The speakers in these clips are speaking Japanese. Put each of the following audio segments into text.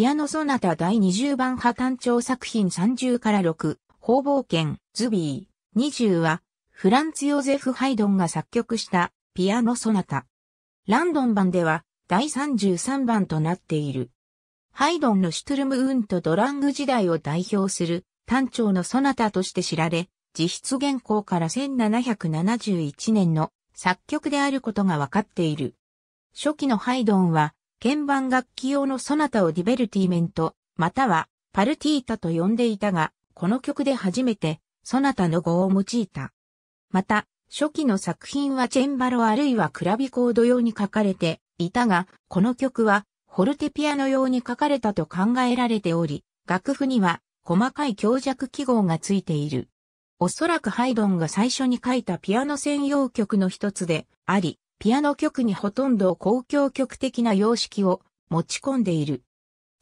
ピアノソナタ第20番破単調作品30から6、方々剣、ズビー、20は、フランツ・ヨゼフ・ハイドンが作曲したピアノソナタ。ランドン版では第33番となっている。ハイドンのシュトゥルムウント・ドラング時代を代表する単調のソナタとして知られ、実質原稿から1771年の作曲であることがわかっている。初期のハイドンは鍵盤楽器用のソナタをディベルティメント、またはパルティータと呼んでいたが、この曲で初めてソナタの語を用いた。また、初期の作品はチェンバロあるいはクラビコード用に書かれていたが、この曲はホルテピアノ用に書かれたと考えられており、楽譜には細かい強弱記号がついている。おそらくハイドンが最初に書いたピアノ専用曲の一つであり、ピアノ曲にほとんど公共曲的な様式を持ち込んでいる。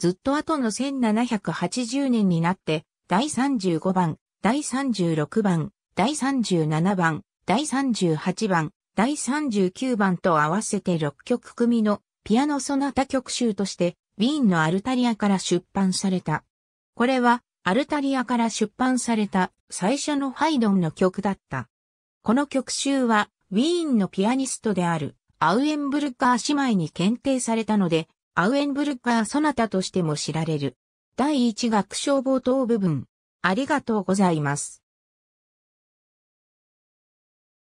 ずっと後の1780年になって、第35番、第36番、第37番、第38番、第39番と合わせて6曲組のピアノソナタ曲集として、ウィーンのアルタリアから出版された。これは、アルタリアから出版された最初のハイドンの曲だった。この曲集は、ウィーンのピアニストであるアウエンブルカー姉妹に検定されたので、アウエンブルカーソナタとしても知られる。第1楽章冒頭部分。ありがとうございます。